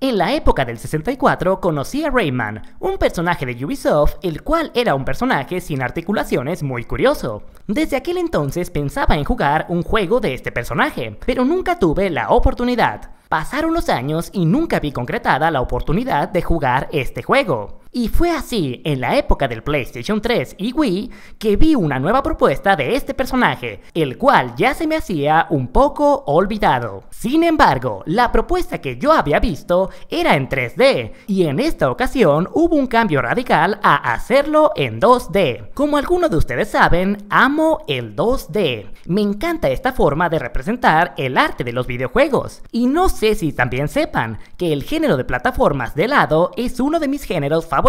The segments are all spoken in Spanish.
En la época del 64 conocí a Rayman, un personaje de Ubisoft, el cual era un personaje sin articulaciones muy curioso. Desde aquel entonces pensaba en jugar un juego de este personaje, pero nunca tuve la oportunidad. Pasaron los años y nunca vi concretada la oportunidad de jugar este juego. Y fue así, en la época del PlayStation 3 y Wii, que vi una nueva propuesta de este personaje, el cual ya se me hacía un poco olvidado. Sin embargo, la propuesta que yo había visto era en 3D, y en esta ocasión hubo un cambio radical a hacerlo en 2D. Como algunos de ustedes saben, amo el 2D. Me encanta esta forma de representar el arte de los videojuegos. Y no sé si también sepan que el género de plataformas de lado es uno de mis géneros favoritos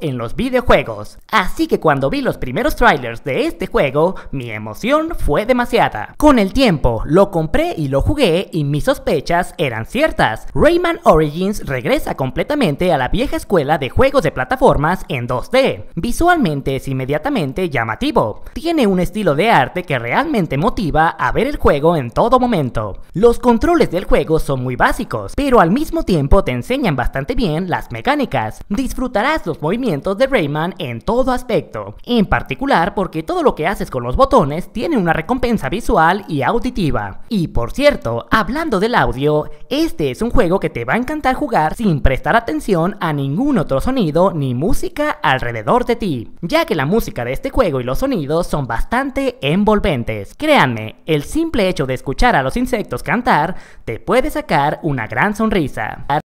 en los videojuegos. Así que cuando vi los primeros trailers de este juego, mi emoción fue demasiada. Con el tiempo, lo compré y lo jugué y mis sospechas eran ciertas. Rayman Origins regresa completamente a la vieja escuela de juegos de plataformas en 2D. Visualmente es inmediatamente llamativo. Tiene un estilo de arte que realmente motiva a ver el juego en todo momento. Los controles del juego son muy básicos, pero al mismo tiempo te enseñan bastante bien las mecánicas. Disfrutarás los movimientos de Rayman en todo aspecto, en particular porque todo lo que haces con los botones tiene una recompensa visual y auditiva. Y por cierto, hablando del audio, este es un juego que te va a encantar jugar sin prestar atención a ningún otro sonido ni música alrededor de ti, ya que la música de este juego y los sonidos son bastante envolventes. Créanme, el simple hecho de escuchar a los insectos cantar te puede sacar una gran sonrisa.